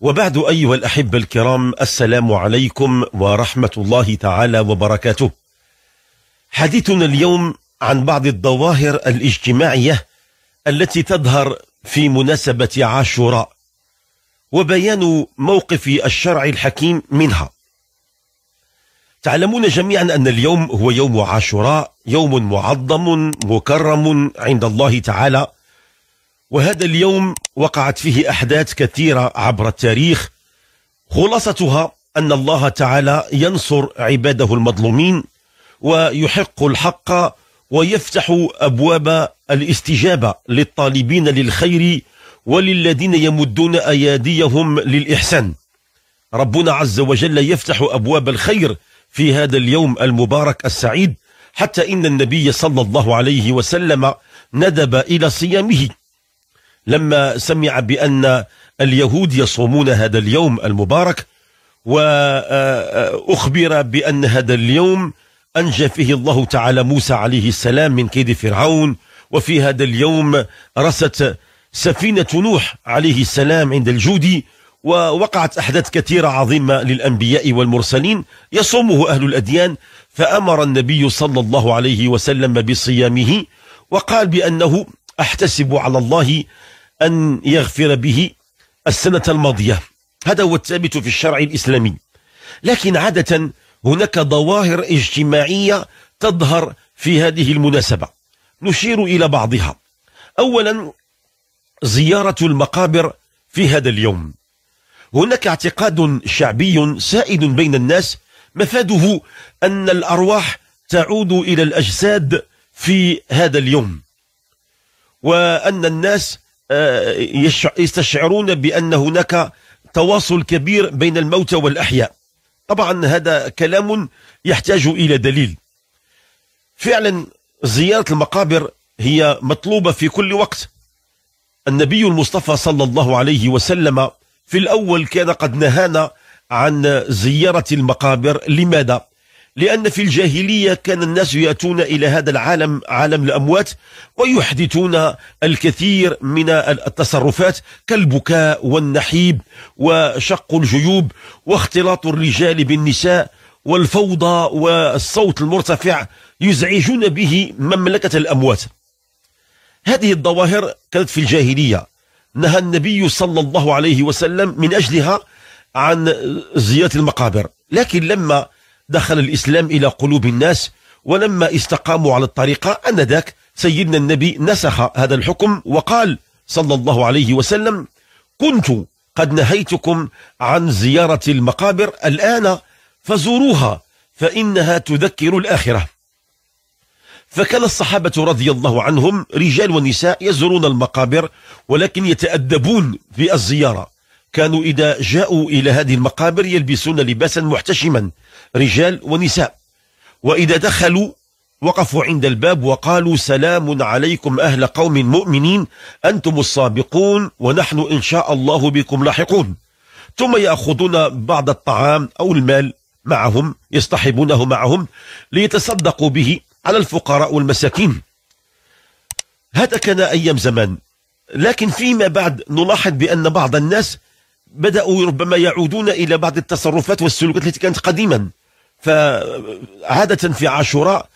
وبعد أيها الأحبة الكرام السلام عليكم ورحمة الله تعالى وبركاته حديثنا اليوم عن بعض الظواهر الاجتماعية التي تظهر في مناسبة عاشوراء وبيان موقف الشرع الحكيم منها تعلمون جميعا أن اليوم هو يوم عاشوراء يوم معظم مكرم عند الله تعالى وهذا اليوم وقعت فيه أحداث كثيرة عبر التاريخ خلاصتها أن الله تعالى ينصر عباده المظلومين ويحق الحق ويفتح أبواب الاستجابة للطالبين للخير وللذين يمدون أياديهم للإحسان ربنا عز وجل يفتح أبواب الخير في هذا اليوم المبارك السعيد حتى إن النبي صلى الله عليه وسلم ندب إلى صيامه لما سمع بأن اليهود يصومون هذا اليوم المبارك وأخبر بأن هذا اليوم أنجى فيه الله تعالى موسى عليه السلام من كيد فرعون وفي هذا اليوم رست سفينة نوح عليه السلام عند الجودي ووقعت أحداث كثيرة عظيمة للأنبياء والمرسلين يصومه أهل الأديان فأمر النبي صلى الله عليه وسلم بصيامه وقال بأنه أحتسب على الله أن يغفر به السنة الماضية هذا هو الثابت في الشرع الإسلامي لكن عادة هناك ظواهر اجتماعية تظهر في هذه المناسبة نشير إلى بعضها أولا زيارة المقابر في هذا اليوم هناك اعتقاد شعبي سائد بين الناس مفاده أن الأرواح تعود إلى الأجساد في هذا اليوم وأن الناس آه، يستشعرون بأن هناك تواصل كبير بين الموتى والأحياء طبعا هذا كلام يحتاج إلى دليل فعلا زيارة المقابر هي مطلوبة في كل وقت النبي المصطفى صلى الله عليه وسلم في الأول كان قد نهانا عن زيارة المقابر لماذا؟ لأن في الجاهلية كان الناس يأتون إلى هذا العالم عالم الأموات ويحدثون الكثير من التصرفات كالبكاء والنحيب وشق الجيوب واختلاط الرجال بالنساء والفوضى والصوت المرتفع يزعجون به مملكة الأموات هذه الظواهر كانت في الجاهلية نهى النبي صلى الله عليه وسلم من أجلها عن زيارة المقابر لكن لما دخل الإسلام إلى قلوب الناس ولما استقاموا على الطريقة أن ذاك سيدنا النبي نسخ هذا الحكم وقال صلى الله عليه وسلم كنت قد نهيتكم عن زيارة المقابر الآن فزوروها فإنها تذكر الآخرة فكان الصحابة رضي الله عنهم رجال ونساء يزورون المقابر ولكن يتأدبون في الزيارة كانوا إذا جاءوا إلى هذه المقابر يلبسون لباسا محتشما رجال ونساء وإذا دخلوا وقفوا عند الباب وقالوا سلام عليكم أهل قوم مؤمنين أنتم السابقون ونحن إن شاء الله بكم لاحقون ثم يأخذون بعض الطعام أو المال معهم يصطحبونه معهم ليتصدقوا به على الفقراء والمساكين هذا كان أيام زمان لكن فيما بعد نلاحظ بأن بعض الناس بدأوا ربما يعودون إلى بعض التصرفات والسلوكات التي كانت قديما فعادة في عاشوراء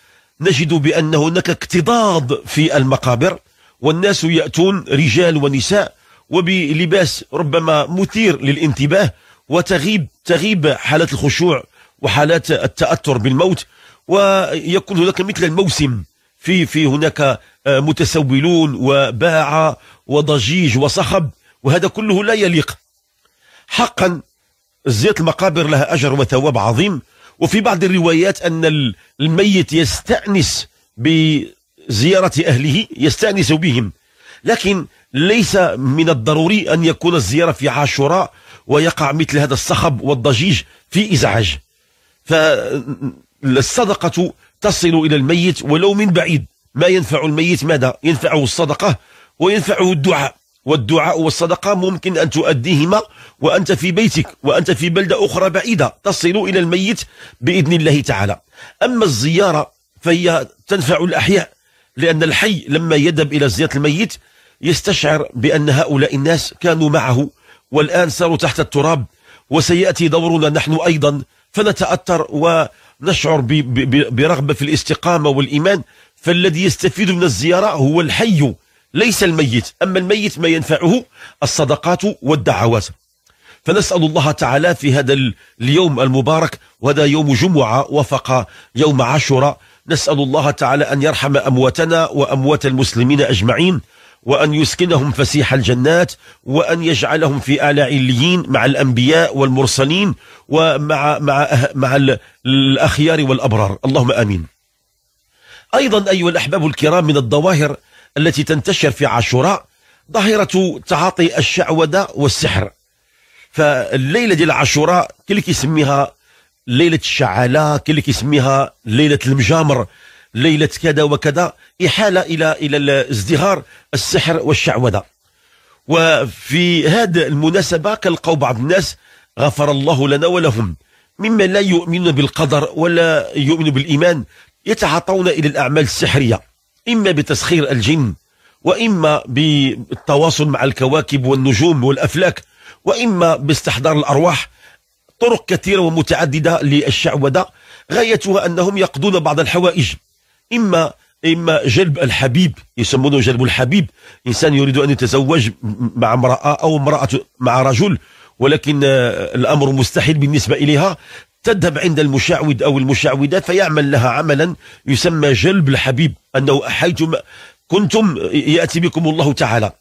نجد بأن هناك اكتضاض في المقابر والناس يأتون رجال ونساء وبلباس ربما مثير للانتباه وتغيب تغيب حالات الخشوع وحالات التأثر بالموت ويكون هناك مثل الموسم في في هناك آه، متسولون وباعه وضجيج وصخب وهذا كله لا يليق حقا زيت المقابر لها أجر وثواب عظيم وفي بعض الروايات أن الميت يستأنس بزيارة أهله يستأنس بهم لكن ليس من الضروري أن يكون الزيارة في عاشوراء ويقع مثل هذا الصخب والضجيج في إزعاج فالصدقة تصل إلى الميت ولو من بعيد ما ينفع الميت ماذا؟ ينفعه الصدقة وينفعه الدعاء والدعاء والصدقة ممكن أن تؤديهما وأنت في بيتك وأنت في بلدة أخرى بعيدة تصل إلى الميت بإذن الله تعالى أما الزيارة فهي تنفع الأحياء لأن الحي لما يذهب إلى زيارة الميت يستشعر بأن هؤلاء الناس كانوا معه والآن صاروا تحت التراب وسيأتي دورنا نحن أيضا فنتأثر ونشعر برغبة في الاستقامة والإيمان فالذي يستفيد من الزيارة هو الحي ليس الميت أما الميت ما ينفعه الصدقات والدعوات فنسأل الله تعالى في هذا اليوم المبارك وهذا يوم جمعة وفق يوم عاشوراء نسأل الله تعالى أن يرحم أمواتنا وأموات المسلمين أجمعين وأن يسكنهم فسيح الجنات وأن يجعلهم في أعلى عليين مع الأنبياء والمرسلين ومع مع أه- مع الأخيار والأبرار اللهم آمين أيضا أيها الأحباب الكرام من الظواهر التي تنتشر في عاشوراء ظاهرة تعاطي الشعوذة والسحر فالليلة ديال عاشوراء كل كيسميها ليلة الشعالة كل كيسميها ليلة المجامر ليلة كذا وكذا إحالة إلى إلى ازدهار السحر والشعوذة وفي هذه المناسبة كنلقاو بعض الناس غفر الله لنا ولهم ممن لا يؤمن بالقدر ولا يؤمن بالإيمان يتعاطون إلى الأعمال السحرية إما بتسخير الجن وإما بالتواصل مع الكواكب والنجوم والأفلاك وإما باستحضار الأرواح طرق كثيرة ومتعددة للشعوذة غايتها أنهم يقضون بعض الحوائج إما إما جلب الحبيب يسمونه جلب الحبيب إنسان يريد أن يتزوج مع امرأة أو امرأة مع رجل ولكن آه، الأمر مستحيل بالنسبة إليها تذهب عند المشعوذ أو المشعوذات فيعمل لها عملا يسمى جلب الحبيب أنه حيثما كنتم يأتي بكم الله تعالى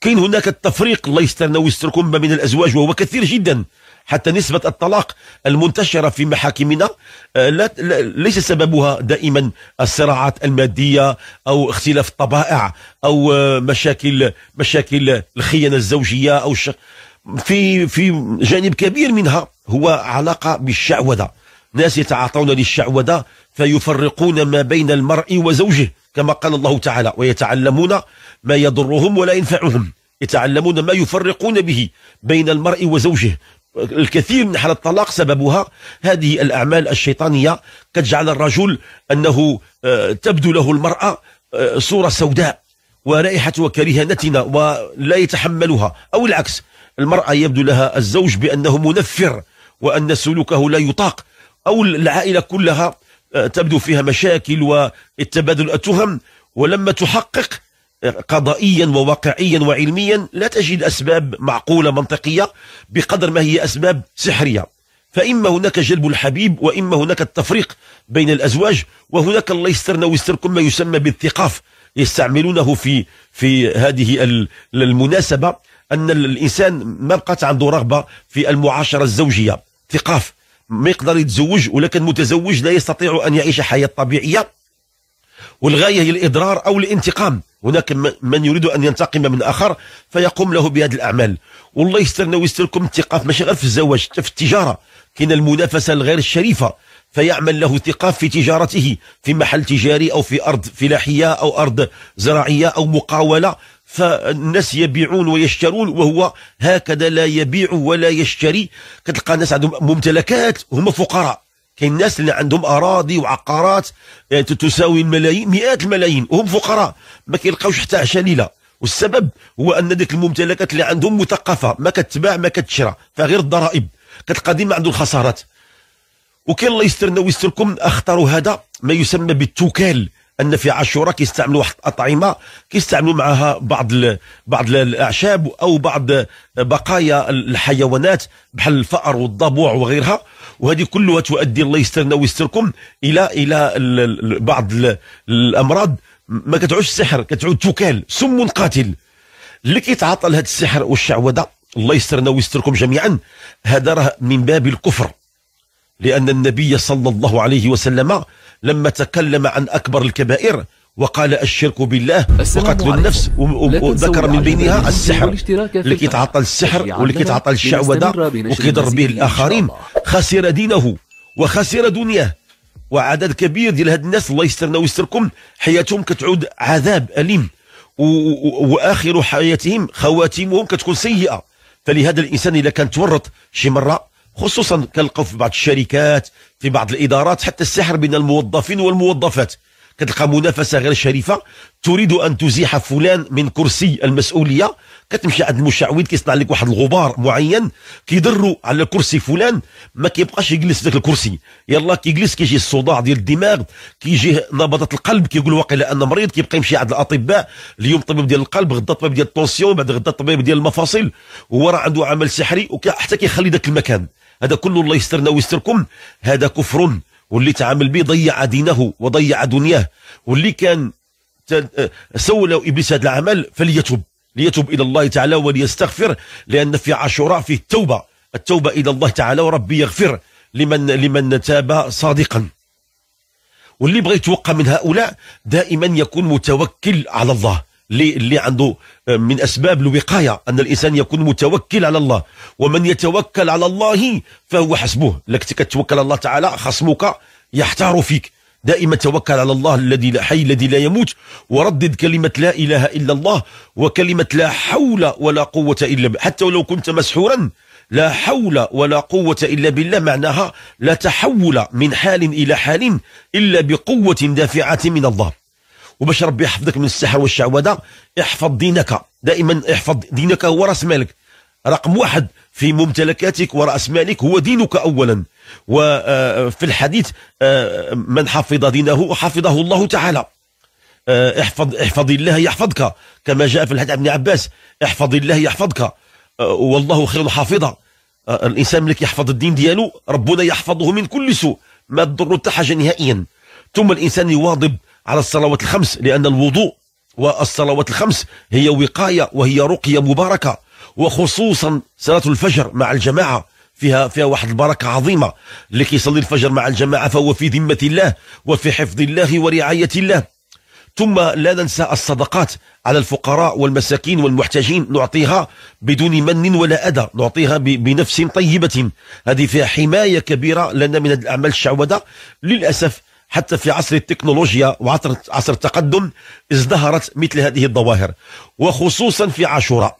كاين هناك التفريق الله يسترنا ويستركم من الأزواج وهو كثير جدا حتى نسبة الطلاق المنتشرة في محاكمنا آه، لا ليس سببها دائما الصراعات المادية أو اختلاف الطبائع أو آه، مشاكل مشاكل الخيانة الزوجية أو الش... في في جانب كبير منها هو علاقة بالشعوذة ناس يتعاطون للشعوذة فيفرقون ما بين المرء وزوجه كما قال الله تعالى ويتعلمون ما يضرهم ولا ينفعهم يتعلمون ما يفرقون به بين المرء وزوجه الكثير من حالات الطلاق سببها هذه الأعمال الشيطانية قد جعل الرجل أنه آه، تبدو له المرأة آه، صورة سوداء ورائحة وكرهنتنا ولا يتحملها أو العكس المرأة يبدو لها الزوج بأنه منفر وأن سلوكه لا يطاق أو العائلة كلها آه، تبدو فيها مشاكل والتبادل التهم ولما تحقق آه، قضائيا وواقعيا وعلميا لا تجد أسباب معقولة منطقية بقدر ما هي أسباب سحرية فإما هناك جلب الحبيب وإما هناك التفريق بين الأزواج وهناك الله يسترنا ويستركم ما يسمى بالثقاف يستعملونه في في هذه المناسبة ان الانسان ما بقات عنده رغبه في المعاشره الزوجيه ثقاف ما يقدر يتزوج ولكن متزوج لا يستطيع ان يعيش حياه طبيعيه والغايه هي الاضرار او الانتقام هناك من يريد ان ينتقم من اخر فيقوم له بهذه الاعمال والله يسترنا ويستركم الثقاف ماشي غير في الزواج حتى في التجاره كاين المنافسه الغير الشريفه فيعمل له ثقاف في تجارته في محل تجاري او في ارض فلاحيه او ارض زراعيه او مقاوله فالناس يبيعون ويشترون وهو هكذا لا يبيع ولا يشتري كتلقى الناس عندهم ممتلكات هم فقراء كاين ناس اللي عندهم اراضي وعقارات يعني تساوي الملايين مئات الملايين وهم فقراء ما كيلقاوش حتى عشاء ليله والسبب هو ان ديك الممتلكات اللي عندهم مثقفه ما كتباع ما كتشرى فغير الضرائب كتلقى ديما عنده الخسارات وكاين الله يسترنا ويستركم اخطر هذا ما يسمى بالتوكال ان في عاشوراء كيستعملوا واحد الاطعمه كيستعملوا معها بعض ال... بعض الاعشاب او بعض بقايا الحيوانات بحال الفأر والضبوع وغيرها وهذه كلها تؤدي الله يسترنا ويستركم الى الى ال... بعض ال... الامراض ما كتعودش السحر كتعود توكال سم قاتل اللي كيتعاطى لهذا السحر والشعوذه الله يسترنا ويستركم جميعا هذا راه من باب الكفر لأن النبي صلى الله عليه وسلم لما تكلم عن أكبر الكبائر وقال الشرك بالله وقتل النفس وذكر من بينها السحر اللي كيتعاطى السحر واللي كيتعاطى الشعوذه وكيضر به الاخرين خسر دينه وخسر دنياه وعدد كبير ديال هاد الناس الله يسترنا ويستركم حياتهم كتعود عذاب اليم واخر حياتهم خواتيمهم كتكون سيئه فلهذا الانسان اذا كان تورط شي مره خصوصا كنلقاو في بعض الشركات في بعض الادارات حتى السحر بين الموظفين والموظفات كتلقى منافسه غير شريفه تريد ان تزيح فلان من كرسي المسؤوليه كتمشي عند المشعوذ كيصنع لك واحد الغبار معين كيضر على كرسي فلان ما كيبقاش يجلس في ذاك الكرسي يلا كيجلس كيجي الصداع ديال الدماغ كيجي نبضات القلب كيقول واقيلا انا مريض كيبقى يمشي عند الاطباء اليوم طبيب ديال القلب غدا طبيب ديال التونسيون بعد غدا طبيب ديال المفاصل هو راه عنده عمل سحري وحتى كيخلي ذاك المكان هذا كله الله يسترنا ويستركم هذا كفر واللي تعامل به ضيع دينه وضيع دنياه واللي كان آه، سول ابليس هذا العمل فليتوب ليتوب الى الله تعالى وليستغفر لان في عاشوراء فيه التوبه التوبه الى الله تعالى وربي يغفر لمن لمن تاب صادقا واللي بغى يتوقع من هؤلاء دائما يكون متوكل على الله اللي اللي عنده آه، من اسباب الوقايه ان الانسان يكون متوكل على الله ومن يتوكل على الله فهو حسبه لك كتوكل على الله تعالى خصمك يحتار فيك دائما توكل على الله الذي لا حي الذي لا يموت وردد كلمة لا إله إلا الله وكلمة لا حول ولا قوة إلا بالله حتى ولو كنت مسحورا لا حول ولا قوة إلا بالله معناها لا تحول من حال إلى حال إلا بقوة دافعة من الله وباش ربي يحفظك من السحر والشعوذه احفظ دينك دائما احفظ دينك هو راس مالك رقم واحد في ممتلكاتك ورأس مالك هو دينك أولا وفي آه، الحديث آه، من حفظ دينه حفظه الله تعالى آه، احفظ احفظ الله يحفظك كما جاء في الحديث ابن عباس احفظ الله يحفظك والله خير حافظا الانسان ملي يحفظ الدين ديالو ربنا يحفظه من كل سوء ما تضر حتى حاجه نهائيا ثم الانسان يواظب على الصلوات الخمس لأن الوضوء والصلوات الخمس هي وقاية وهي رقية مباركة وخصوصا صلاة الفجر مع الجماعة فيها فيها واحد البركة عظيمة اللي كيصلي الفجر مع الجماعة فهو في ذمة الله وفي حفظ الله ورعاية الله ثم لا ننسى الصدقات على الفقراء والمساكين والمحتاجين نعطيها بدون من ولا أذى نعطيها بنفس طيبة هذه فيها حماية كبيرة لنا من الأعمال الشعوذة للأسف حتى في عصر التكنولوجيا وعصر عصر التقدم ازدهرت مثل هذه الظواهر وخصوصا في عاشوراء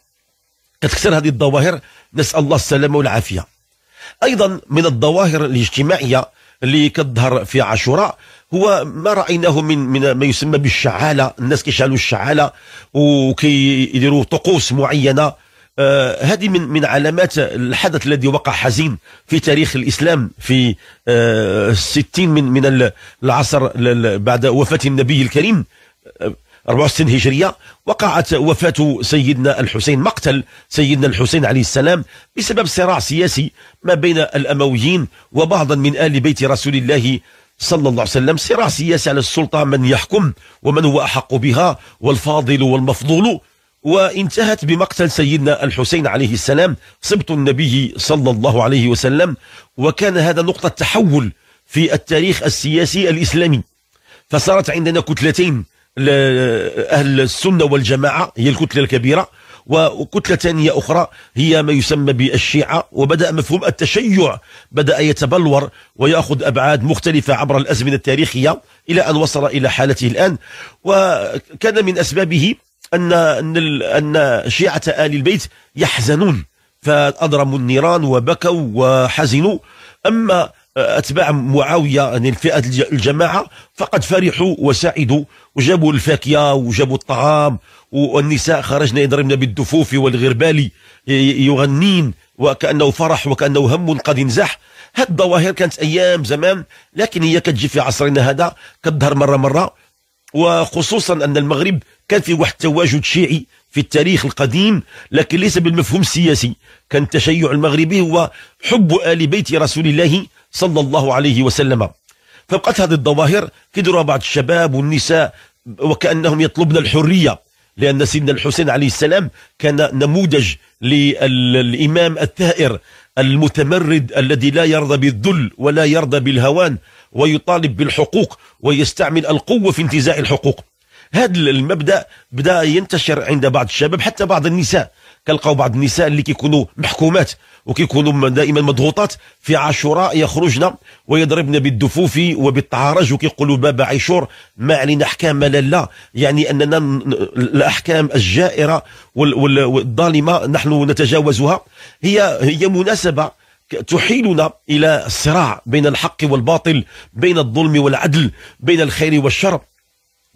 كتكثر هذه الظواهر نسأل الله السلامة والعافية أيضا من الظواهر الاجتماعية اللي كتظهر في عاشوراء هو ما رايناه من من ما يسمى بالشعاله الناس كيشعلوا الشعاله وكيديروا طقوس معينه آه، هذه من من علامات الحدث الذي وقع حزين في تاريخ الاسلام في 60 آه، من من العصر بعد وفاه النبي الكريم 64 آه، هجرية وقعت وفاة سيدنا الحسين مقتل سيدنا الحسين عليه السلام بسبب صراع سياسي ما بين الأمويين وبعضا من آل بيت رسول الله صلى الله عليه وسلم صراع سياسي على السلطة من يحكم ومن هو أحق بها والفاضل والمفضول وانتهت بمقتل سيدنا الحسين عليه السلام سبط النبي صلى الله عليه وسلم وكان هذا نقطة تحول في التاريخ السياسي الإسلامي فصارت عندنا كتلتين أهل السنة والجماعة هي الكتلة الكبيرة وكتلة ثانية أخرى هي ما يسمى بالشيعة وبدأ مفهوم التشيع بدأ يتبلور ويأخذ أبعاد مختلفة عبر الأزمنة التاريخية إلى أن وصل إلى حالته الآن وكان من أسبابه أن أن أن شيعة آل البيت يحزنون فأضرموا النيران وبكوا وحزنوا أما أتباع معاوية يعني الفئة الجماعة فقد فرحوا وسعدوا وجابوا الفاكهة وجابوا الطعام والنساء خرجنا يضربن بالدفوف والغربال يغنين وكأنه فرح وكأنه هم قد انزاح هاد الظواهر كانت أيام زمان لكن هي كتجي في عصرنا هذا كتظهر مرة مرة وخصوصا أن المغرب كان في واحد التواجد شيعي في التاريخ القديم لكن ليس بالمفهوم السياسي كان التشيع المغربي هو حب آل بيت رسول الله صلى الله عليه وسلم فبقت هذه الظواهر كيديروها بعض الشباب والنساء وكأنهم يطلبن الحرية لأن سيدنا الحسين عليه السلام كان نموذج للإمام الثائر المتمرد الذي لا يرضى بالذل ولا يرضى بالهوان ويطالب بالحقوق ويستعمل القوة في انتزاع الحقوق هذا المبدأ بدأ ينتشر عند بعض الشباب حتى بعض النساء كنلقاو بعض النساء اللي كيكونوا محكومات وكيكونوا دائما مضغوطات في عاشوراء يخرجن ويضربن بالدفوف وبالتعارج وكيقولوا بابا عيشور ما علينا احكام لا لا يعني اننا الاحكام الجائره والظالمه نحن نتجاوزها هي هي مناسبه تحيلنا الى الصراع بين الحق والباطل بين الظلم والعدل بين الخير والشر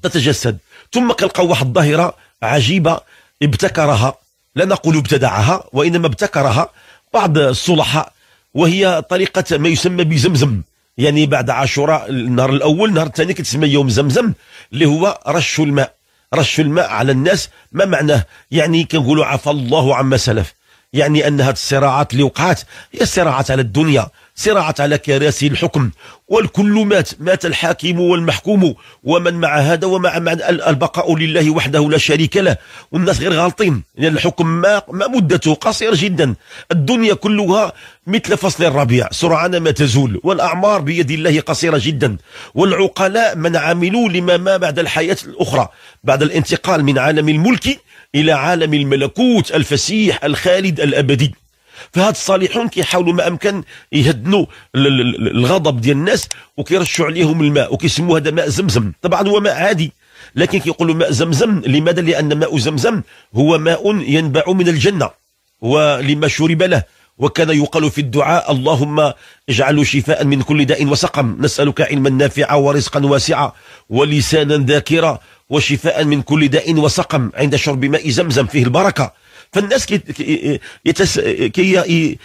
تتجسد ثم كنلقاو واحد الظاهره عجيبه ابتكرها لا نقول ابتدعها وإنما ابتكرها بعض الصلحاء وهي طريقة ما يسمى بزمزم يعني بعد عاشوراء النهار الأول النهار الثاني كتسمى يوم زمزم اللي هو رش الماء رش الماء على الناس ما معناه يعني كنقولوا عفى الله عما سلف يعني ان هذه الصراعات اللي وقعت هي صراعات على الدنيا صراعت على كراسي الحكم والكل مات مات الحاكم والمحكوم ومن مع هذا ومع من البقاء لله وحده لا شريك له والناس غير غالطين لأن يعني الحكم ما, ما مدته قصير جدا الدنيا كلها مثل فصل الربيع سرعان ما تزول والأعمار بيد الله قصيرة جدا والعقلاء من عملوا لما ما بعد الحياة الأخرى بعد الانتقال من عالم الملك إلى عالم الملكوت الفسيح الخالد الأبدي فهاد الصالحون كيحاولوا ما امكن يهدنوا الغضب ديال الناس وكيرشوا عليهم الماء وكيسموه هذا ماء زمزم طبعا هو ماء عادي لكن كيقولوا ماء زمزم لماذا لان ماء زمزم هو ماء ينبع من الجنه ولما شرب له وكان يقال في الدعاء اللهم اجعله شفاء من كل داء وسقم نسألك علما نافعا ورزقا واسعا ولسانا ذاكرا وشفاء من كل داء وسقم عند شرب ماء زمزم فيه البركة فالناس كي يتس... كي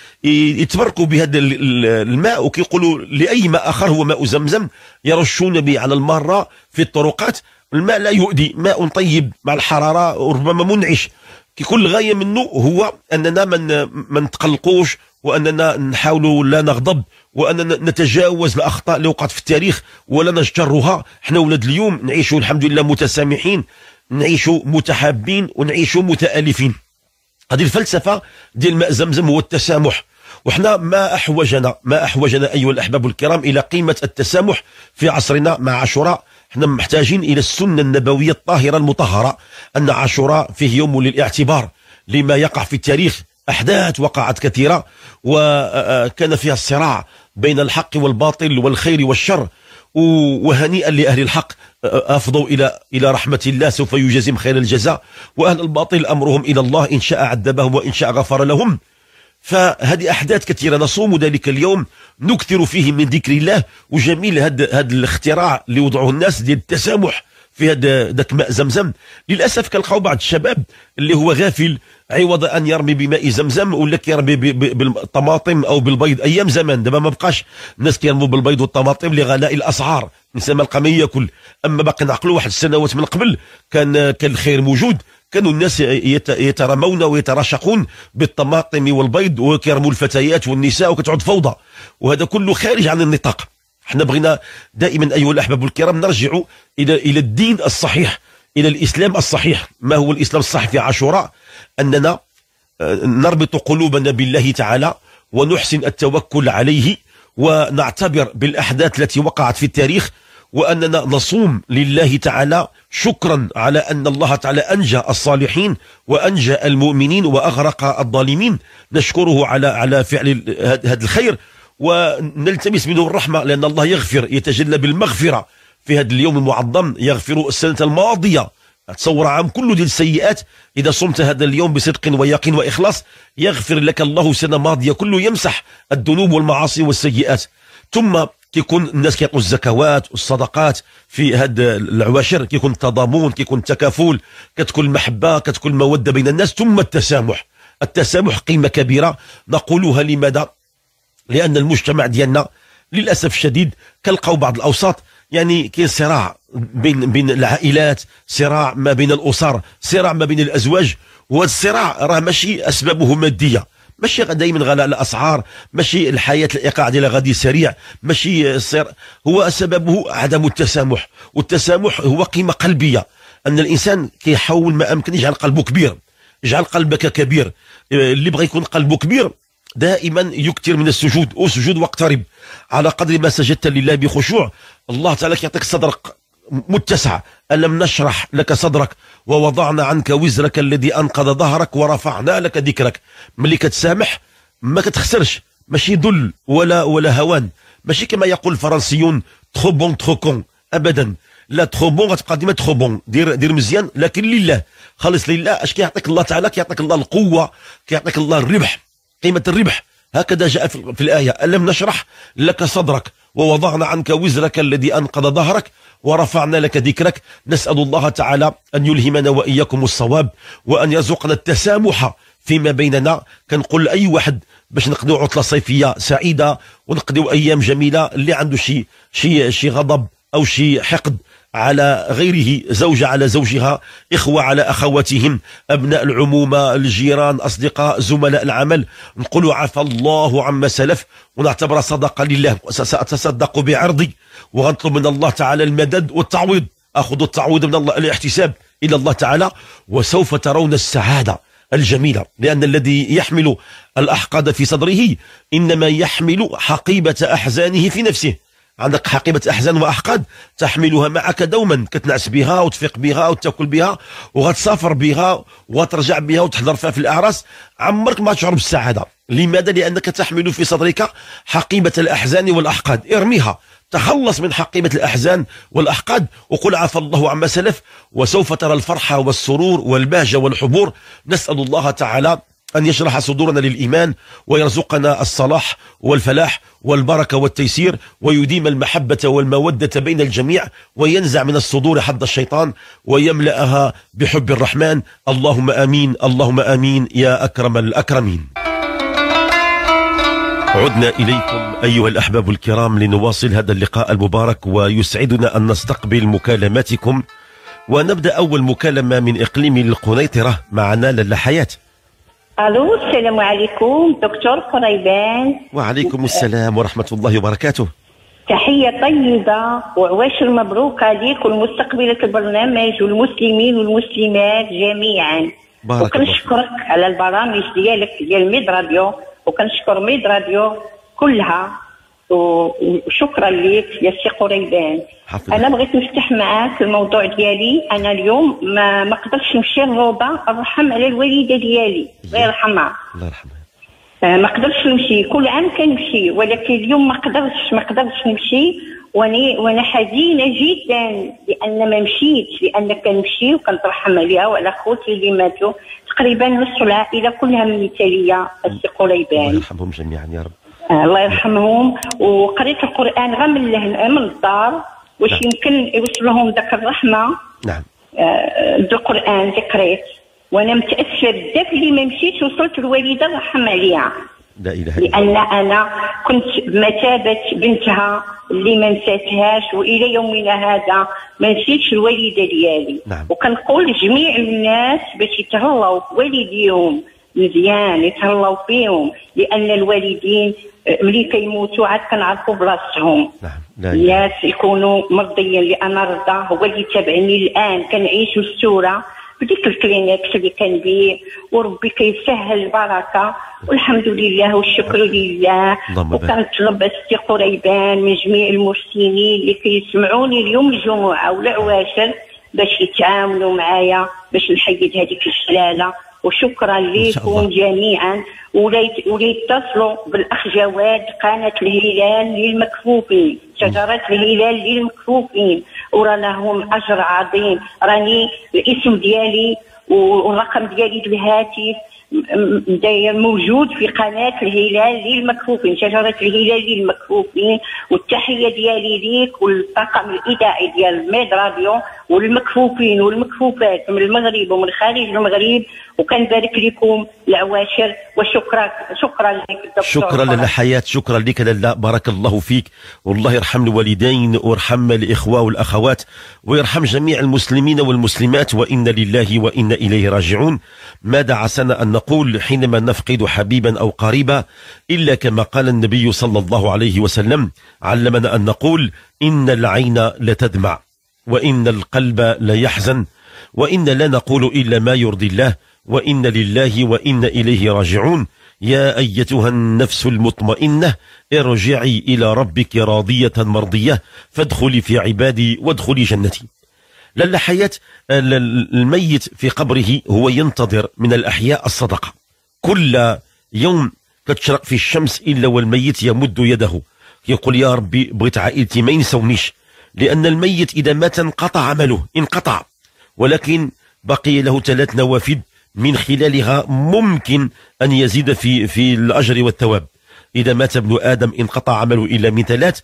يتبركوا بهذا الماء وكيقولوا لاي ماء اخر هو ماء زمزم يرشون به على الماره في الطرقات الماء لا يؤذي ماء طيب مع الحراره وربما منعش كيكون الغايه منه هو اننا ما نتقلقوش واننا نحاولوا لا نغضب واننا نتجاوز الاخطاء اللي وقعت في التاريخ ولا نجترها حنا ولاد اليوم نعيشوا الحمد لله متسامحين نعيشوا متحابين ونعيشوا متالفين هذه الفلسفه ديال ماء زمزم هو التسامح وحنا ما احوجنا ما احوجنا ايها الاحباب الكرام الى قيمه التسامح في عصرنا مع عاشوراء احنا محتاجين الى السنه النبويه الطاهره المطهره ان عاشوراء فيه يوم للاعتبار لما يقع في التاريخ احداث وقعت كثيره وكان فيها الصراع بين الحق والباطل والخير والشر وهنيئا لأهل الحق أفضوا إلى إلى رحمة الله سوف يجازم خير الجزاء وأهل الباطل أمرهم إلى الله إن شاء عذبهم وإن شاء غفر لهم فهذه أحداث كثيرة نصوم ذلك اليوم نكثر فيه من ذكر الله وجميل هذا هذا الاختراع اللي وضعوه الناس ديال التسامح في هذا ذاك ماء زمزم للاسف كنلقاو بعض الشباب اللي هو غافل عوض ان يرمي بماء زمزم ولا كيرمي بالطماطم او بالبيض ايام زمان دابا ما بقاش الناس كيرموا بالبيض والطماطم لغلاء الاسعار الانسان ما لقى ما ياكل اما باقي نعقلوا واحد السنوات من قبل كان كان الخير موجود كانوا الناس يترمون ويترشقون بالطماطم والبيض وكيرموا الفتيات والنساء وكتعود فوضى وهذا كله خارج عن النطاق احنا بغينا دائما ايها الاحباب الكرام نرجع الى الى الدين الصحيح الى الاسلام الصحيح ما هو الاسلام الصحيح في عاشوراء أننا آه، نربط قلوبنا بالله تعالى ونحسن التوكل عليه ونعتبر بالأحداث التي وقعت في التاريخ وأننا نصوم لله تعالى شكرا على أن الله تعالى أنجى الصالحين وأنجى المؤمنين وأغرق الظالمين نشكره على على فعل هذا الخير ونلتمس منه الرحمة لأن الله يغفر يتجلى بالمغفرة في هذا اليوم المعظم يغفر السنة الماضية تصور عام كله ديال السيئات اذا صمت هذا اليوم بصدق ويقين واخلاص يغفر لك الله سنه ماضيه كله يمسح الذنوب والمعاصي والسيئات ثم كيكون الناس كيعطوا الزكوات والصدقات في هاد العواشر كيكون التضامن كيكون التكافل كتكون المحبه كتكون الموده بين الناس ثم التسامح التسامح قيمه كبيره نقولها لماذا لان المجتمع ديالنا للاسف الشديد كنلقاو بعض الاوساط يعني كاين صراع بين بين العائلات صراع ما بين الاسر صراع ما بين الازواج وهذا الصراع راه ماشي اسبابه ماديه ماشي دائما غلاء الاسعار ماشي الحياه الايقاع ديالها غادي سريع ماشي الصراع هو سببه عدم التسامح والتسامح هو قيمه قلبيه ان الانسان كيحاول ما امكن يجعل قلبه كبير اجعل قلبك كبير آه، اللي بغى يكون قلبه كبير دائما يكثر من السجود اسجد واقترب على قدر ما سجدت لله بخشوع الله تعالى يعطيك صدر متسع ألم نشرح لك صدرك ووضعنا عنك وزرك الذي أنقذ ظهرك ورفعنا لك ذكرك ملي كتسامح ما كتخسرش ماشي ذل ولا ولا هوان ماشي كما يقول الفرنسيون تخو بون تخو كون ابدا لا تخو بون غتبقى ديما تخو بون دير دير مزيان لكن لله خلص لله اش كيعطيك الله تعالى كيعطيك الله القوه كيعطيك الله الربح قيمة الربح هكذا جاء في الآية ألم نشرح لك صدرك ووضعنا عنك وزرك الذي أنقض ظهرك ورفعنا لك ذكرك نسأل الله تعالى أن يلهمنا وإياكم الصواب وأن يرزقنا التسامح فيما بيننا كنقول لأي واحد باش نقضي عطلة صيفية سعيدة ونقضي أيام جميلة اللي عنده شي شي شي غضب أو شي حقد على غيره زوجة على زوجها إخوة على أخواتهم أبناء العمومة الجيران أصدقاء زملاء العمل نقول عفى الله عما سلف ونعتبر صدقة لله سأتصدق بعرضي وغنطلب من الله تعالى المدد والتعويض أخذ التعويض من الله الاحتساب إلى الله تعالى وسوف ترون السعادة الجميلة لأن الذي يحمل الأحقاد في صدره إنما يحمل حقيبة أحزانه في نفسه عندك حقيبة أحزان وأحقاد تحملها معك دوما كتنعس بها وتفيق بها وتاكل بها وغتسافر بها وترجع بها وتحضر فيها في الأعراس عمرك ما تشعر بالسعادة لماذا؟ لأنك تحمل في صدرك حقيبة الأحزان والأحقاد ارميها تخلص من حقيبة الأحزان والأحقاد وقل عفى الله عما سلف وسوف ترى الفرحه والسرور والبهجة والحبور نسأل الله تعالى أن يشرح صدورنا للإيمان ويرزقنا الصلاح والفلاح والبركة والتيسير ويديم المحبة والمودة بين الجميع وينزع من الصدور حد الشيطان ويملأها بحب الرحمن اللهم آمين اللهم آمين يا أكرم الأكرمين عدنا إليكم أيها الأحباب الكرام لنواصل هذا اللقاء المبارك ويسعدنا أن نستقبل مكالماتكم ونبدأ أول مكالمة من إقليم القنيطرة مع نالا اللحيات الو السلام عليكم دكتور قريبان وعليكم السلام ورحمه الله وبركاته تحية طيبة وعواشر مبروكة ليك ولمستقبلة البرنامج والمسلمين والمسلمات جميعا بارك وكنشكرك على البرامج ديالك ديال ميد راديو وكنشكر ميد راديو كلها وشكرا لك يا سي قريبان انا بغيت نفتح معاك الموضوع ديالي انا اليوم ما ما قدرتش نمشي للروضه نرحم على الوالده ديالي الله يرحمها الله يرحمها آه، ما قدرتش نمشي كل عام كنمشي ولكن اليوم ما قدرتش ما قدرتش نمشي واني وانا حزينه جدا لان ما مشيتش لان كنمشي وكنترحم عليها وعلى خوتي اللي ماتوا تقريبا نص العائله كلها مثاليه السي قريبان الله يرحمهم جميعا يا رب آه، الله يرحمهم وقريت القران غير من لهنا من الدار واش نعم. يمكن يوصل لهم ذاك الرحمه نعم بالقران آه، اللي قريت وانا متاثره بزاف اللي ما مشيتش وصلت الوالده الله عليها لا اله الا لان انا كنت بمثابه بنتها اللي ما نساتهاش والى يومنا هذا ما نسيتش الوالده ديالي نعم. وكنقول لجميع الناس باش يتهلاو بوالديهم مزيان يتهلاو فيهم لان الوالدين آه، ملي كيموتوا عاد كنعرفوا بلاصتهم نعم ياس يكونوا مرضيين لان الرضا هو اللي تابعني الان كنعيش مستوره بديك الكلينكس اللي كان بيه وربي كيسهل البركه والحمد لله والشكر نعم. لله وكنطلب السي قريبان من جميع المرسلين اللي كيسمعوني اليوم الجمعه والعواشر باش يتعاملوا معايا باش نحيد هذيك الشلاله وشكرا لكم جميعا وليتصلوا بالاخ جواد قناه الهلال للمكفوفين شجره الهلال للمكفوفين لهم اجر عظيم راني الاسم ديالي والرقم ديالي في الهاتف داير موجود في قناه الهلال للمكفوفين شجره الهلال للمكفوفين والتحيه ديالي ليك والطاقم الاذاعي ديال ميد راديو والمكفوفين والمكفوفات من المغرب ومن خارج المغرب وكنبارك لكم العواشر وشكرا شكرا لك دكتور شكرا للحياة شكرا لك لالا بارك الله فيك والله يرحم الوالدين ويرحم الإخوة والأخوات ويرحم جميع المسلمين والمسلمات وإنا لله وإنا إليه راجعون ماذا عسانا أن نقول حينما نفقد حبيبا أو قريبا إلا كما قال النبي صلى الله عليه وسلم علمنا أن نقول إن العين لتدمع وإن القلب ليحزن وإن لا نقول إلا ما يرضي الله وإن لله وإن إليه راجعون يا أيتها النفس المطمئنة ارجعي إلى ربك راضية مرضية فادخلي في عبادي وادخلي جنتي لأن حياة الميت في قبره هو ينتظر من الأحياء الصدقة كل يوم تتشرق في الشمس إلا والميت يمد يده يقول يا ربي بغيت عائلتي ما ينسونيش لأن الميت إذا مات انقطع عمله انقطع ولكن بقي له ثلاث نوافذ من خلالها ممكن أن يزيد في في الأجر والثواب إذا مات ابن آدم انقطع عمله إلا من ثلاث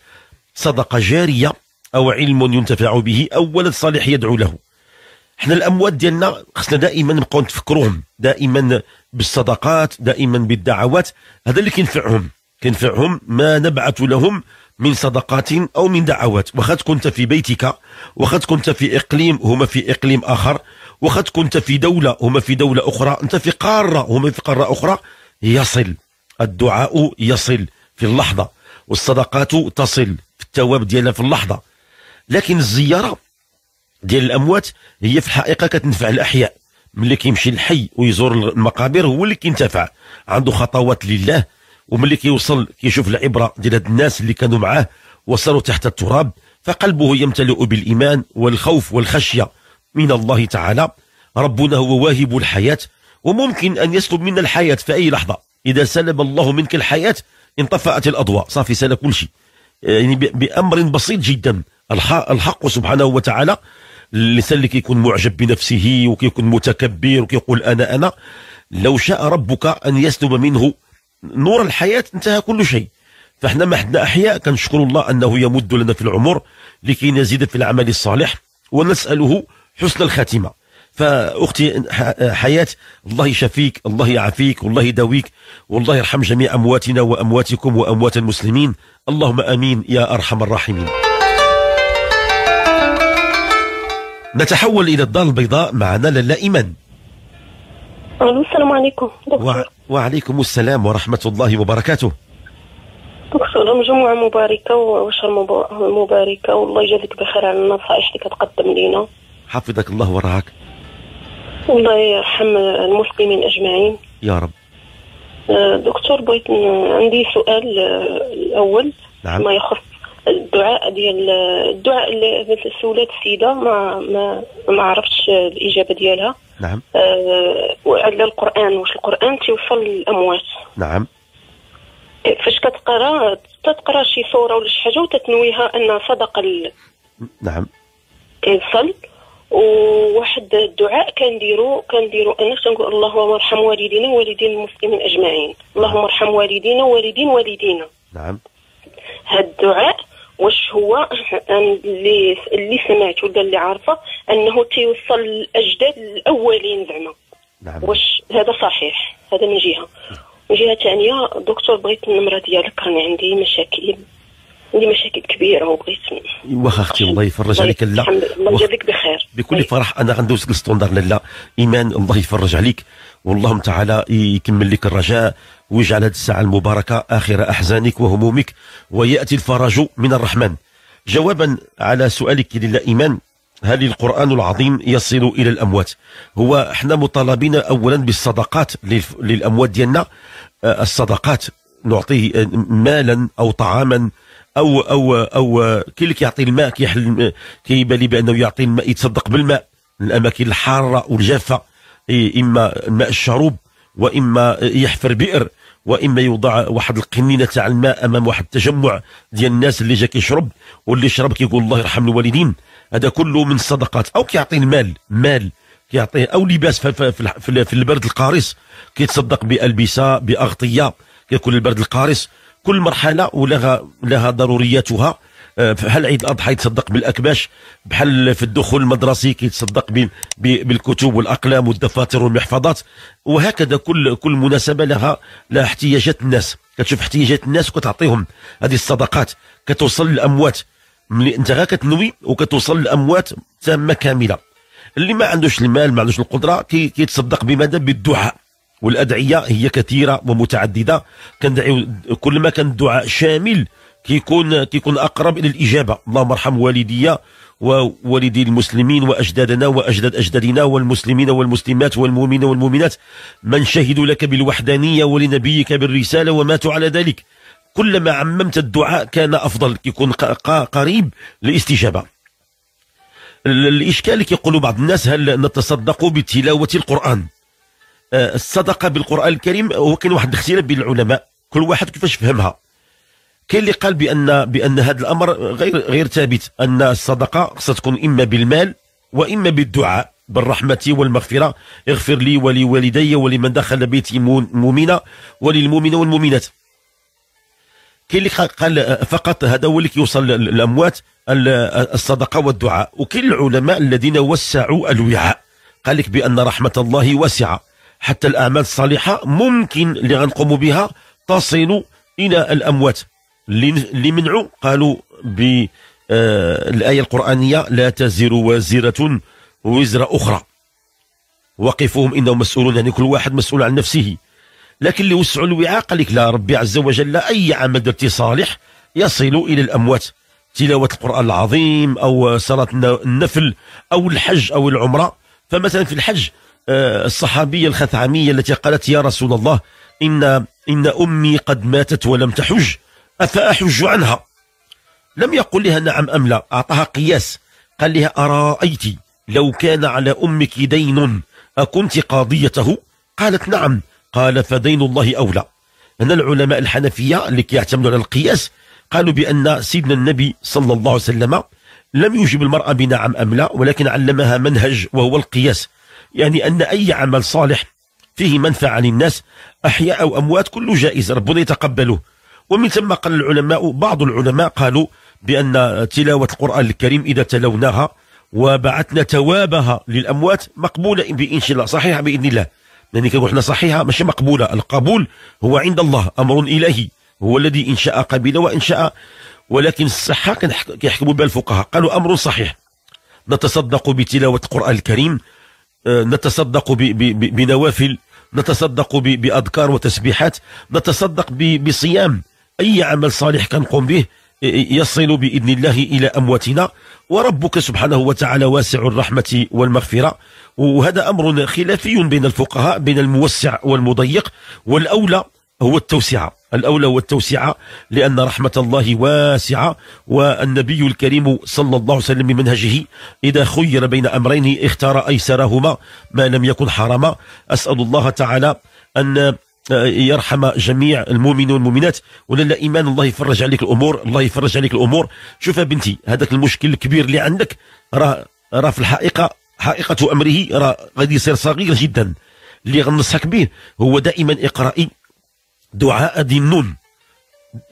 صدقة جارية أو علم ينتفع به أو ولد صالح يدعو له احنا الاموات ديالنا خصنا دائما نبقاو نتفكروهم دائما بالصدقات دائما بالدعوات هذا اللي كينفعهم كينفعهم ما نبعث لهم من صدقات أو من دعوات واخا كنت في بيتك واخا كنت في إقليم هما في إقليم آخر واخا كنت في دولة هما في دولة أخرى أنت في قارة هما في قارة أخرى يصل الدعاء يصل في اللحظة والصدقات تصل في التواب ديالها في اللحظة لكن الزيارة ديال الأموات هي في الحقيقة كتنفع الأحياء ملي كيمشي الحي ويزور المقابر هو اللي كينتفع عنده خطوات لله وملي كيوصل كيشوف العبره ديال هاد الناس اللي كانوا معاه وصلوا تحت التراب فقلبه يمتلئ بالايمان والخوف والخشيه من الله تعالى ربنا هو واهب الحياه وممكن ان يسلب منا الحياه في اي لحظه اذا سلب الله منك الحياه انطفأت الاضواء صافي سال كل شيء يعني بامر بسيط جدا الحق سبحانه وتعالى الانسان اللي كيكون معجب بنفسه وكيكون متكبر وكيقول انا انا لو شاء ربك ان يسلب منه نور الحياة انتهى كل شيء فاحنا ما حدنا احياء كنشكر الله انه يمد لنا في العمر لكي نزيد في العمل الصالح ونساله حسن الخاتمه فاختي حياه الله يشفيك الله يعافيك والله يداويك والله يرحم جميع امواتنا وامواتكم واموات المسلمين اللهم امين يا ارحم الراحمين نتحول الى الدار البيضاء معنا لالا ايمان الو السلام عليكم دكتور وعليكم السلام ورحمه الله وبركاته دكتور جمعة مباركة وشهر مباركة والله يجازيك بخير على النصائح اللي كتقدم لينا حفظك الله ورعاك الله يرحم المسلمين أجمعين يا رب آه، دكتور بغيت عندي سؤال آه، الأول نعم. ما يخص الدعاء ديال الدعاء اللي سولات السيدة ما ما ما عرفتش الإجابة ديالها نعم آه وعلى القران واش القران تيوصل للاموات نعم فاش كتقرا تتقرا شي سوره ولا شي حاجه وتتنويها انها صدقه ال... نعم كيوصل وواحد الدعاء كنديرو كنديرو انا كنقول اللهم ارحم والدينا ووالدين المسلمين اجمعين اللهم ارحم والدينا ووالدين والدينا نعم هاد الدعاء واش هو اللي اللي سمعت ولا اللي عارفه انه تيوصل الاجداد الاولين زعما نعم. واش هذا صحيح هذا من جهه من جهه ثانيه دكتور بغيت النمره ديالك راني عندي مشاكل عندي مشاكل كبيره وبغيت واخا اختي الله يفرج عليك لا الله يجازيك بخير بكل أي. فرح انا غندوز للستوندار لا ايمان الله يفرج عليك والله تعالى يكمل لك الرجاء ويجعل هذه الساعة المباركة آخر أحزانك وهمومك ويأتي الفرج من الرحمن جوابا على سؤالك لله إيمان هل القرآن العظيم يصل إلى الأموات هو احنا مطالبين أولا بالصدقات للأموات ديالنا آه، الصدقات نعطيه آه، مالا أو طعاما أو أو أو كل اللي كيعطي الماء كيحل كيبالي بأنه يعطي الماء يتصدق بالماء الأماكن الحارة والجافة إما ماء الشروب وإما يحفر بئر واما يوضع واحد القنينه تاع الماء امام واحد التجمع ديال الناس اللي جا كيشرب واللي شرب كيقول الله يرحم الوالدين هذا كله من الصدقات او كيعطي المال مال كيعطيه او لباس في, في, في البرد القارس كيتصدق بالبسه باغطيه كيكون البرد القارس كل مرحله ولها لها ضرورياتها بحال آه، عيد الاضحى يتصدق بالاكباش بحال في الدخول المدرسي كيتصدق بالكتب والاقلام والدفاتر والمحفظات وهكذا كل كل مناسبه لها لها احتياجات الناس كتشوف احتياجات الناس وكتعطيهم هذه الصدقات كتوصل للاموات ملي انت غا كتنوي وكتوصل للاموات تامه كامله اللي ما عندوش المال ما عندوش القدره كيتصدق بماذا بالدعاء والادعيه هي كثيره ومتعدده كندعي كل ما كان الدعاء شامل كيكون كيكون اقرب الى الاجابه اللهم ارحم والدي ووالدي المسلمين واجدادنا واجداد اجدادنا والمسلمين والمسلمات والمؤمنين والمؤمنات من شهدوا لك بالوحدانيه ولنبيك بالرساله وماتوا على ذلك كلما عممت الدعاء كان افضل كيكون قريب للاستجابه الاشكال كيقولوا بعض الناس هل نتصدق بتلاوه القران آه، الصدقه بالقران الكريم هو كاين واحد الاختلاف بين العلماء كل واحد كيفاش فهمها كاين اللي قال بان بان هذا الامر غير غير ثابت ان الصدقه خصها تكون اما بالمال واما بالدعاء بالرحمة والمغفرة اغفر لي ولوالدي ولمن دخل بيتي مؤمنا وللمؤمن والمؤمنات كاين اللي قال فقط هذا هو اللي كيوصل للاموات الصدقه والدعاء وكاين العلماء الذين وسعوا الوعاء قال لك بان رحمه الله واسعه حتى الاعمال الصالحه ممكن اللي غنقوموا بها تصل الى الاموات اللي منعوا قالوا بالايه آه، القرآنية لا تزر وازرة وزر أخرى وقفوهم إنهم مسؤولون يعني كل واحد مسؤول عن نفسه لكن اللي وسعوا الوعاء قال لك لا ربي عز وجل أي عمل درتي صالح يصل إلى الأموات تلاوة القرآن العظيم أو صلاة النفل أو الحج أو العمرة فمثلا في الحج آه، الصحابية الخثعمية التي قالت يا رسول الله إن, إن أمي قد ماتت ولم تحج أفأحج عنها لم يقل لها نعم أم لا أعطاها قياس قال لها أرأيت لو كان على أمك دين أكنت قاضيته قالت نعم قال فدين الله أولى هنا العلماء الحنفية اللي كيعتمدوا على القياس قالوا بأن سيدنا النبي صلى الله عليه وسلم لم يجب المرأة بنعم أم لا ولكن علمها منهج وهو القياس يعني أن أي عمل صالح فيه منفعة للناس أحياء أو أموات كله جائز ربنا يتقبله ومن ثم قال العلماء بعض العلماء قالوا بأن تلاوة القرآن الكريم إذا تلوناها وبعثنا توابها للأموات مقبولة بإن شاء الله صحيحة بإذن الله يعني كنقول حنا صحيحة ماشي مقبولة القبول هو عند الله أمر إلهي هو الذي إن شاء قبل وإن شاء ولكن الصحة كيحكموا بها الفقهاء قالوا أمر صحيح نتصدق بتلاوة القرآن الكريم آه، نتصدق بنوافل نتصدق بأذكار وتسبيحات نتصدق بصيام أي عمل صالح كنقوم به يصل بإذن الله إلى أمواتنا وربك سبحانه وتعالى واسع الرحمة والمغفرة وهذا أمر خلافي بين الفقهاء بين الموسع والمضيق والأولى هو التوسعة الأولى هو التوسعة لأن رحمة الله واسعة والنبي الكريم صلى الله عليه وسلم بمنهجه إذا خير بين أمرين اختار أيسرهما ما لم يكن حراما أسأل الله تعالى أن آه، يرحم جميع المؤمنين والمؤمنات ولا ايمان الله يفرج عليك الامور الله يفرج عليك الامور شوف بنتي هذاك المشكل الكبير اللي عندك راه راه في الحقيقه حقيقه امره راه غادي يصير صغير جدا اللي غنصحك به هو دائما اقرأي دعاء ذي النون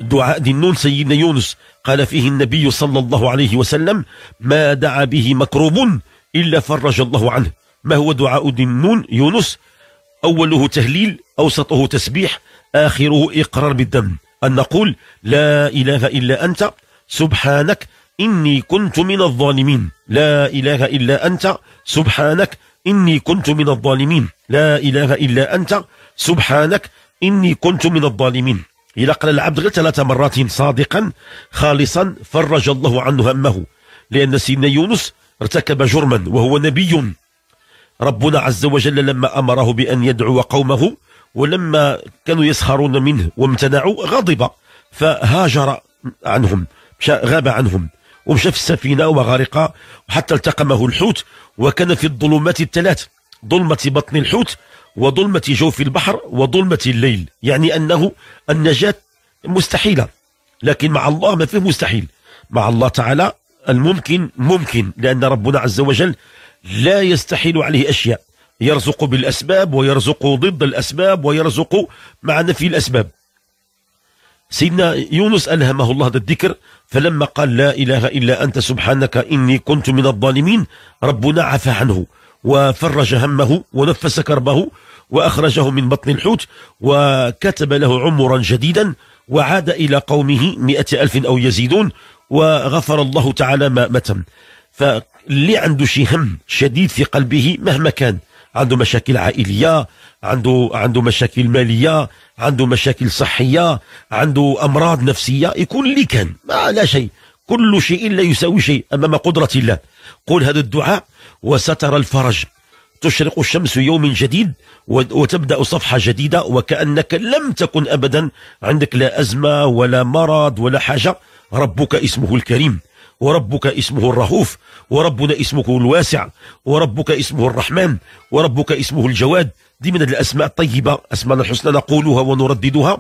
دعاء ذي النون سيدنا يونس قال فيه النبي صلى الله عليه وسلم ما دعا به مكروب إلا فرج الله عنه ما هو دعاء ذي النون يونس أوله تهليل أوسطه تسبيح آخره إقرار بالذنب أن نقول لا إله إلا أنت سبحانك إني كنت من الظالمين لا إله إلا أنت سبحانك إني كنت من الظالمين لا إله إلا أنت سبحانك إني كنت من الظالمين إذا قال العبد غير ثلاث مرات صادقا خالصا فرج الله عنه همه لأن سيدنا يونس ارتكب جرما وهو نبي ربنا عز وجل لما أمره بأن يدعو قومه ولما كانوا يسخرون منه وامتنعوا غضب فهاجر عنهم غاب عنهم ومشى في السفينة وغرق وحتى التقمه الحوت وكان في الظلمات الثلاث ظلمة بطن الحوت وظلمة جوف البحر وظلمة الليل يعني أنه النجاة مستحيلة لكن مع الله ما فيه مستحيل مع الله تعالى الممكن ممكن لأن ربنا عز وجل لا يستحيل عليه أشياء يرزق بالأسباب ويرزق ضد الأسباب ويرزق مع نفي الأسباب سيدنا يونس ألهمه الله هذا الذكر فلما قال لا إله إلا أنت سبحانك إني كنت من الظالمين ربنا عفى عنه وفرج همه ونفس كربه وأخرجه من بطن الحوت وكتب له عمرا جديدا وعاد إلى قومه مئة ألف أو يزيدون وغفر الله تعالى ما متم اللي عنده شي هم شديد في قلبه مهما كان عنده مشاكل عائليه عنده عنده مشاكل ماليه عنده مشاكل صحيه عنده امراض نفسيه يكون اللي كان ما لا شيء كل شيء لا يساوي شيء امام قدره الله قل هذا الدعاء وسترى الفرج تشرق الشمس يوم جديد وتبدا صفحه جديده وكانك لم تكن ابدا عندك لا ازمه ولا مرض ولا حاجه ربك اسمه الكريم وربك اسمه الرهوف وربنا اسمه الواسع وربك اسمه الرحمن وربك اسمه الجواد دي من الأسماء الطيبة أسماء الحسنى نقولها ونرددها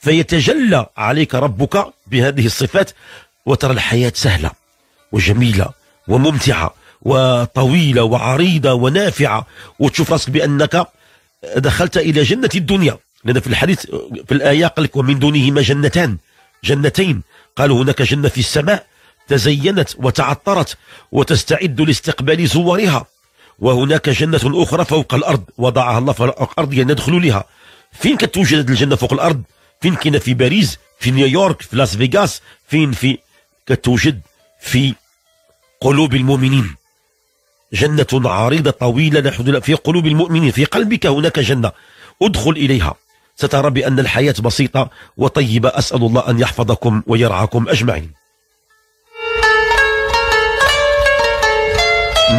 فيتجلى عليك ربك بهذه الصفات وترى الحياة سهلة وجميلة وممتعة وطويلة وعريضة ونافعة وتشوف راسك بأنك دخلت إلى جنة الدنيا لأن في الحديث في الآية قال لك ومن دونهما جنتان جنتين قالوا هناك جنة في السماء تزينت وتعطرت وتستعد لاستقبال زوارها وهناك جنة أخرى فوق الأرض وضعها الله فوق الأرض ندخل يعني لها فين كتوجد الجنة فوق الأرض فين كنا في باريس في نيويورك في لاس فيغاس فين في كتوجد في قلوب المؤمنين جنة عريضة طويلة في قلوب المؤمنين في قلبك هناك جنة ادخل إليها سترى بأن الحياة بسيطة وطيبة أسأل الله أن يحفظكم ويرعاكم أجمعين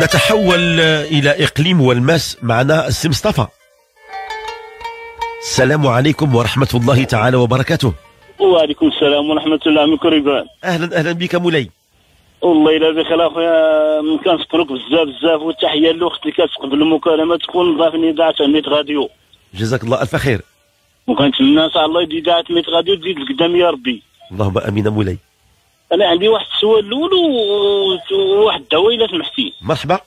نتحول إلى إقليم والماس معنا السي مصطفى السلام عليكم ورحمة الله تعالى وبركاته وعليكم السلام ورحمة الله من كريبان أهلا أهلا بك مولاي والله الا بخير اخويا كنشكرك بزاف بزاف والتحيه للاخت اللي كتقبل المكالمه تكون ضاف اذاعه ميت راديو جزاك الله الف خير وكنتمنى ان شاء الله اذاعه ميت راديو تزيد القدام يا ربي اللهم امين مولاي انا عندي واحد السؤال الاول وواحد الدواء الا سمحتي مرحبا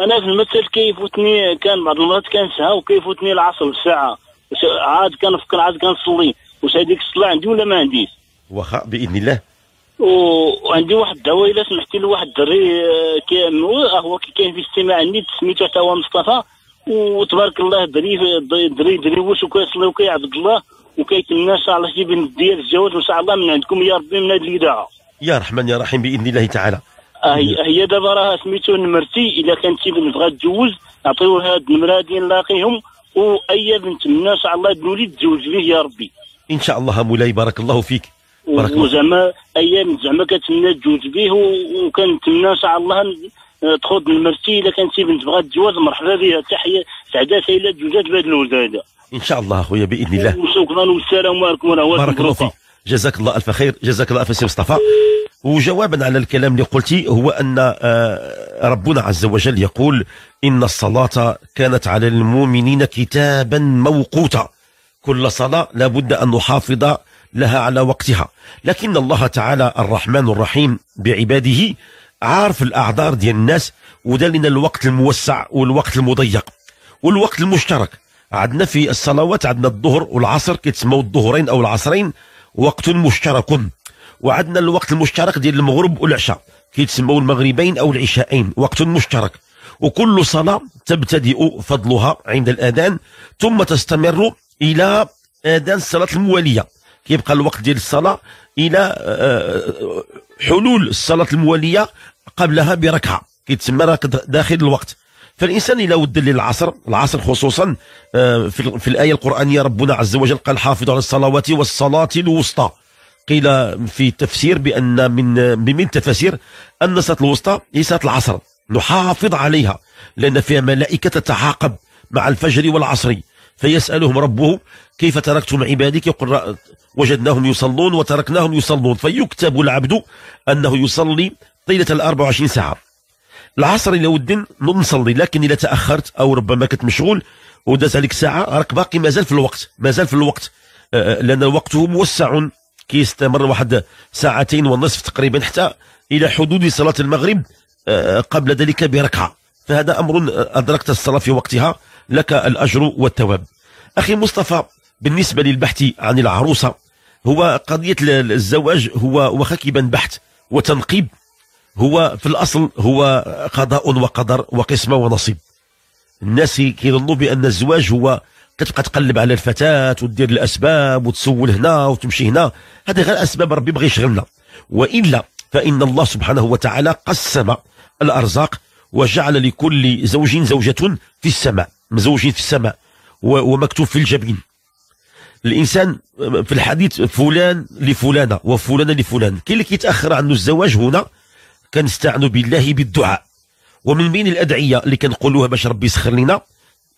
انا في المثل كيفوتني كان بعض المرات كنسها وكيفوتني العصر الساعه عاد كنفكر عاد كنصلي واش هذيك الصلاه عندي ولا ما عنديش واخا باذن الله وعندي واحد الدواء الا سمحتي لواحد الدري آه، هو كي كاين في استماع عندي سميتو حتى هو مصطفى وتبارك الله دري دري دري واش وكيصلي وكيعبد الله وكيتمنى ان شاء الله يجيب ديال الجواز وان شاء الله من عندكم يا ربي من هذه الاذاعه يا رحمن يا رحيم باذن الله تعالى هي هي دابا راها سميتو نمرتي الا كانت بنت بغات تجوز عطيوها هاد النمره دي نلاقيهم واي بنت ان شاء الله وليد تزوج به يا ربي ان شاء الله مولاي بارك الله فيك بارك الله وزعما ايام زعما كنتمنى تجوز به وكنتمنى ان شاء الله تخوض المرتي الا كانت بنت بغات تجوز مرحبا بها تحيه سعداء سيلات تزوجات بهذا الولد هذا ان شاء الله اخويا باذن الله وشكرا والسلام عليكم ورحمه الله بارك الله فيك جزاك الله الف خير جزاك الله الف سي مصطفى وجوابا على الكلام اللي قلتي هو ان آه، ربنا عز وجل يقول ان الصلاه كانت على المؤمنين كتابا موقوتا كل صلاه لابد ان نحافظ لها على وقتها لكن الله تعالى الرحمن الرحيم بعباده عارف الاعذار ديال الناس ودلنا الوقت الموسع والوقت المضيق والوقت المشترك عندنا في الصلوات عندنا الظهر والعصر كيتسموا الظهرين او العصرين وقت مشترك وعندنا الوقت المشترك ديال المغرب والعشاء كيتسموا المغربين او العشاءين وقت مشترك وكل صلاة تبتدئ فضلها عند الأذان ثم تستمر إلى أذان الصلاة الموالية كيبقى الوقت ديال الصلاة إلى آه، آه، حلول الصلاة الموالية قبلها بركعة كيتسمى داخل الوقت فالانسان الى ود للعصر العصر خصوصا آه، في الايه القرانيه ربنا عز وجل قال حافظ على الصلوات والصلاه الوسطى قيل في تفسير بان من من تفسير ان صلاه الوسطى هي صلاه العصر نحافظ عليها لان فيها ملائكه تتعاقب مع الفجر والعصر فيسالهم ربه كيف تركتم عبادك يقول وجدناهم يصلون وتركناهم يصلون فيكتب العبد انه يصلي طيله ال 24 ساعه العصر الى ودن نصلي لكن الى تاخرت او ربما كنت مشغول وداز عليك ساعه راك باقي مازال في الوقت مازال في الوقت آه، آه، لان الوقت موسع كيستمر واحد ساعتين ونصف تقريبا حتى الى حدود صلاه المغرب آه، قبل ذلك بركعه فهذا امر ادركت الصلاه في وقتها لك الاجر والثواب اخي مصطفى بالنسبه للبحث عن العروسه هو قضيه الزواج هو وخكبا بحت وتنقيب هو في الاصل هو قضاء وقدر وقسمه ونصيب الناس كيظنوا بان الزواج هو كتبقى تقلب على الفتاه ودير الاسباب وتسول هنا وتمشي هنا هذه غير اسباب ربي بغى يشغلنا والا فان الله سبحانه وتعالى قسم الارزاق وجعل لكل زوج زوجه في السماء مزوجين في السماء ومكتوب في الجبين الانسان في الحديث فلان لفلانه وفلانه لفلان كاين اللي كيتاخر عنه الزواج هنا كنستعنوا بالله بالدعاء ومن بين الادعيه اللي كنقولوها باش ربي يسخر لنا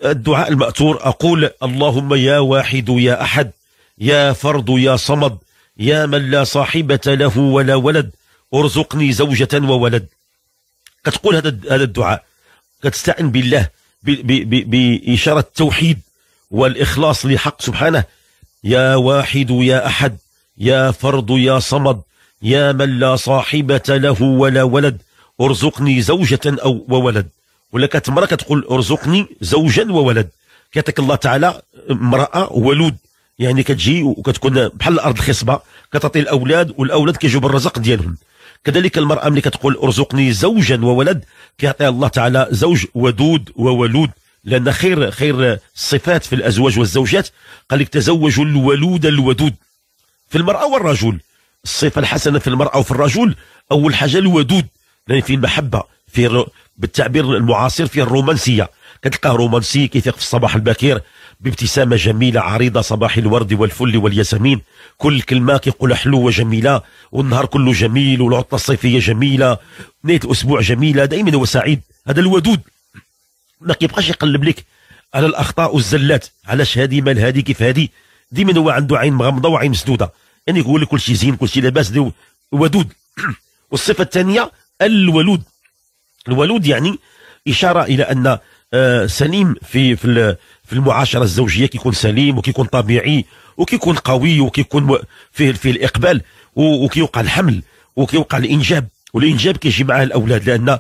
الدعاء المأثور اقول اللهم يا واحد يا احد يا فرد يا صمد يا من لا صاحبة له ولا ولد ارزقني زوجة وولد كتقول هذا هذا الدعاء كتستعن بالله بإشارة التوحيد والإخلاص لحق سبحانه يا واحد يا أحد يا فرد يا صمد يا من لا صاحبة له ولا ولد ارزقني زوجة أو وولد ولك مرة كتقول ارزقني زوجا وولد كاتك الله تعالى امرأة ولود يعني كتجي وكتكون بحال الارض الخصبه كتعطي الاولاد والاولاد كيجيو بالرزق ديالهم كذلك المراه ملي كتقول ارزقني زوجا وولد كيعطيها الله تعالى زوج ودود وولود لان خير خير الصفات في الازواج والزوجات قال لك تزوجوا الولود الودود في المراه والرجل الصفة الحسنة في المرأة وفي الرجل أول حاجة الودود لأن فيه المحبة فيه بالتعبير المعاصر فيه الرومانسية كتلقاه رومانسي كيثيق في الصباح الباكر بابتسامة جميلة عريضة صباح الورد والفل والياسمين كل كلمة كيقولها حلوة وجميله والنهار كله جميل والعطلة الصيفية جميلة نهاية الأسبوع جميلة دائما هو سعيد هذا الودود ما كيبقاش يقلب لك على الأخطاء والزلات علاش هادي مال هادي كيف هادي ديما هو عنده عين مغمضة وعين مسدودة يعني يقول لك كل شيء زين كل شيء لاباس ودود والصفه الثانيه الولود الولود يعني اشاره الى ان آه، سليم في في في المعاشره الزوجيه كيكون سليم وكيكون طبيعي وكيكون قوي وكيكون فيه فيه الاقبال وكيوقع الحمل وكيوقع الانجاب والانجاب كيجي معاه الاولاد لان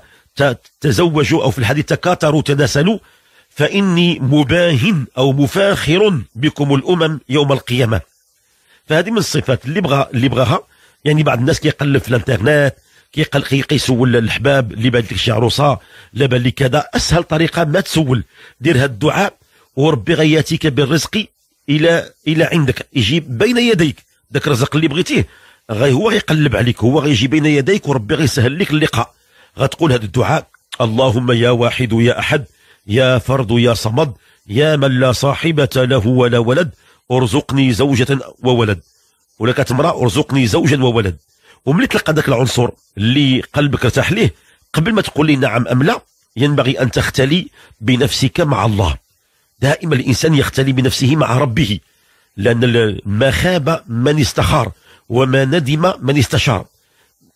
تزوجوا او في الحديث تكاثروا تناسلوا فاني مباهن او مفاخر بكم الامم يوم القيامه فهذه من الصفات اللي بغى اللي بغاها يعني بعض الناس كيقلب في الانترنت كيقل كيسول الحباب اللي بان لك شي عروسه لا بان لك كذا اسهل طريقه ما تسول دير هذا الدعاء وربي غياتيك بالرزق الى الى عندك يجي بين يديك ذاك الرزق اللي بغيتيه غي هو غيقلب عليك هو غيجي بين يديك وربي غيسهل لك اللقاء غتقول هذا الدعاء اللهم يا واحد يا احد يا فرد يا صمد يا من لا صاحبة له ولا ولد ارزقني زوجة وولد ولا كانت امرأة ارزقني زوجا وولد وملي تلقى ذاك العنصر اللي قلبك ارتاح ليه قبل ما تقول لي نعم ام لا ينبغي ان تختلي بنفسك مع الله دائما الانسان يختلي بنفسه مع ربه لان ما خاب من استخار وما ندم من استشار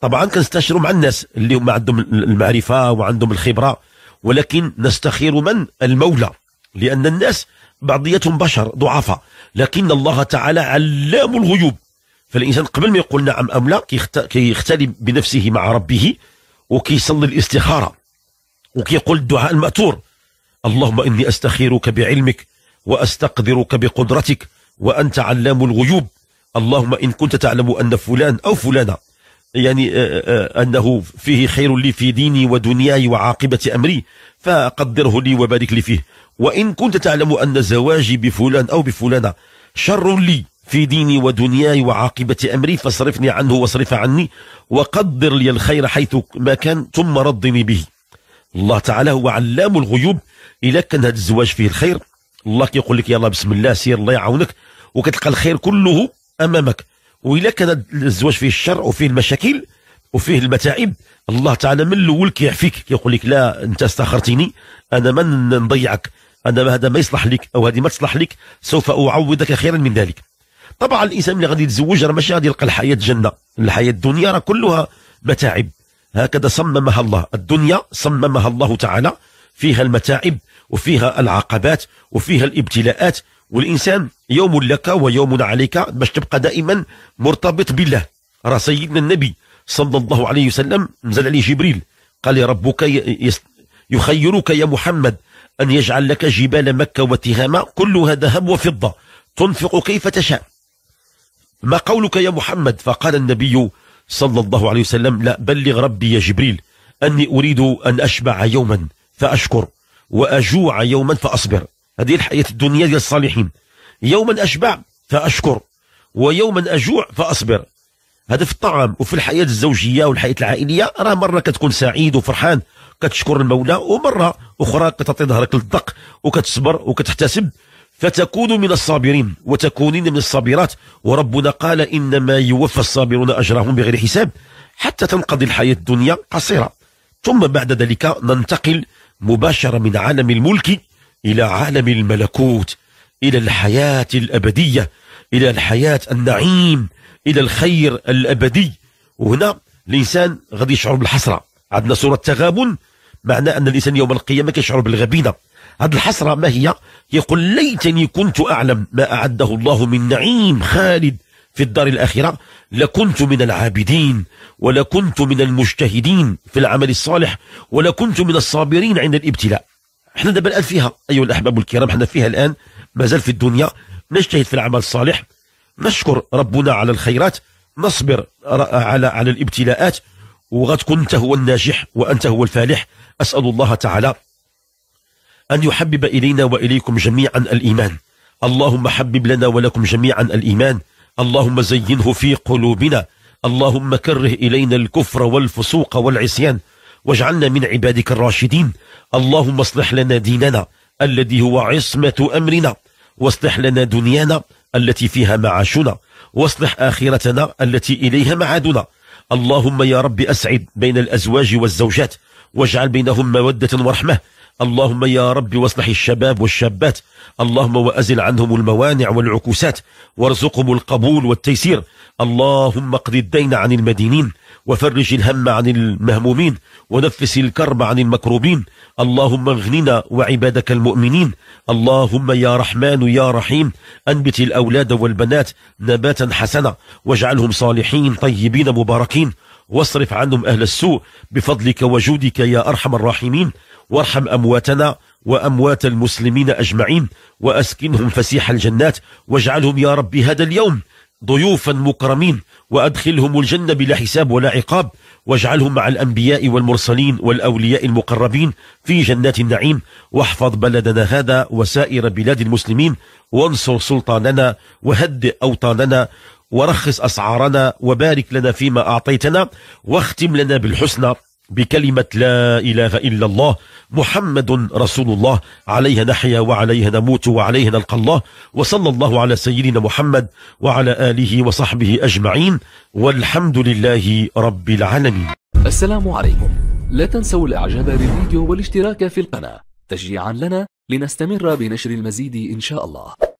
طبعا كنستشيروا مع الناس اللي هما عندهم المعرفه وعندهم الخبره ولكن نستخير من المولى لان الناس بعضيتهم بشر ضعفاء لكن الله تعالى علام الغيوب فالإنسان قبل ما يقول نعم أم لا كيختلي بنفسه مع ربه وكيصلي الاستخارة وكيقول الدعاء المأثور اللهم إني أستخيرك بعلمك وأستقدرك بقدرتك وأنت علام الغيوب اللهم إن كنت تعلم أن فلان أو فلانة يعني أنه فيه خير لي في ديني ودنياي وعاقبة أمري فقدره لي وبارك لي فيه وإن كنت تعلم أن زواجي بفلان أو بفلانة شر لي في ديني ودنياي وعاقبة أمري فاصرفني عنه واصرف عني وقدر لي الخير حيث ما كان ثم رضني به الله تعالى هو علام الغيوب إلا كان هذا الزواج فيه الخير الله كيقول لك يلا بسم الله سير الله يعاونك وكتلقى الخير كله أمامك وإلا كان الزواج فيه الشر وفيه المشاكل وفيه المتاعب الله تعالى من الاول كيعفيك كيقول لك لا انت استخرتني انا ما نضيعك أنا هذا ما يصلح لك أو هذه ما تصلح لك سوف أعوضك خيرا من ذلك طبعا الإنسان اللي غادي يتزوج راه ماشي غادي يلقى الحياة جنة الحياة الدنيا راه كلها متاعب هكذا صممها الله الدنيا صممها الله تعالى فيها المتاعب وفيها العقبات وفيها الابتلاءات والإنسان يوم لك ويوم عليك باش تبقى دائما مرتبط بالله راه سيدنا النبي صلى الله عليه وسلم نزل عليه جبريل قال ربك يخيرك يا محمد أن يجعل لك جبال مكة وتهامة كلها ذهب وفضة تنفق كيف تشاء ما قولك يا محمد فقال النبي صلى الله عليه وسلم لا بلغ ربي يا جبريل أني أريد أن أشبع يوما فأشكر وأجوع يوما فأصبر هذه الحياة الدنيا للصالحين يوما أشبع فأشكر ويوما أجوع فأصبر هذا في الطعام وفي الحياه الزوجيه والحياه العائليه راه مره كتكون سعيد وفرحان كتشكر المولى ومره اخرى كتعطي ظهرك للضق وكتصبر وكتحتسب فتكون من الصابرين وتكونين من الصابرات وربنا قال انما يوفى الصابرون اجرهم بغير حساب حتى تنقضي الحياه الدنيا قصيره ثم بعد ذلك ننتقل مباشره من عالم الملك الى عالم الملكوت الى الحياه الابديه الى الحياه النعيم الى الخير الابدي وهنا الانسان غادي يشعر بالحسره عندنا صوره تغابن معنى ان الانسان يوم القيامه كيشعر بالغبينه هذه الحسره ما هي يقول ليتني كنت اعلم ما اعده الله من نعيم خالد في الدار الاخره لكنت من العابدين ولكنت من المجتهدين في العمل الصالح ولكنت من الصابرين عند الابتلاء احنا دابا الان فيها ايها الاحباب الكرام احنا فيها الان مازال في الدنيا نجتهد في العمل الصالح نشكر ربنا على الخيرات نصبر على على الابتلاءات وغتكون انت هو الناجح وانت هو الفالح اسال الله تعالى ان يحبب الينا واليكم جميعا الايمان اللهم حبب لنا ولكم جميعا الايمان اللهم زينه في قلوبنا اللهم كره الينا الكفر والفسوق والعصيان واجعلنا من عبادك الراشدين اللهم اصلح لنا ديننا الذي هو عصمه امرنا واصلح لنا دنيانا التي فيها معاشنا واصلح آخرتنا التي إليها معادنا اللهم يا رب أسعد بين الأزواج والزوجات واجعل بينهم مودة ورحمة اللهم يا رب واصلح الشباب والشابات اللهم وأزل عنهم الموانع والعكوسات وارزقهم القبول والتيسير اللهم اقض الدين عن المدينين وفرج الهم عن المهمومين ونفس الكرب عن المكروبين اللهم اغننا وعبادك المؤمنين اللهم يا رحمن يا رحيم أنبت الأولاد والبنات نباتا حسنا واجعلهم صالحين طيبين مباركين واصرف عنهم أهل السوء بفضلك وجودك يا أرحم الراحمين وارحم أمواتنا وأموات المسلمين أجمعين وأسكنهم فسيح الجنات واجعلهم يا رب هذا اليوم ضيوفا مكرمين وأدخلهم الجنة بلا حساب ولا عقاب واجعلهم مع الأنبياء والمرسلين والأولياء المقربين في جنات النعيم واحفظ بلدنا هذا وسائر بلاد المسلمين وانصر سلطاننا وهدئ أوطاننا ورخص أسعارنا وبارك لنا فيما أعطيتنا واختم لنا بالحسنى بكلمة لا إله إلا الله محمد رسول الله عليه نحيا وعليه نموت وعليه نلقى الله وصلى الله على سيدنا محمد وعلى آله وصحبه أجمعين والحمد لله رب العالمين السلام عليكم لا تنسوا الإعجاب بالفيديو والاشتراك في القناة تشجيعا لنا لنستمر بنشر المزيد إن شاء الله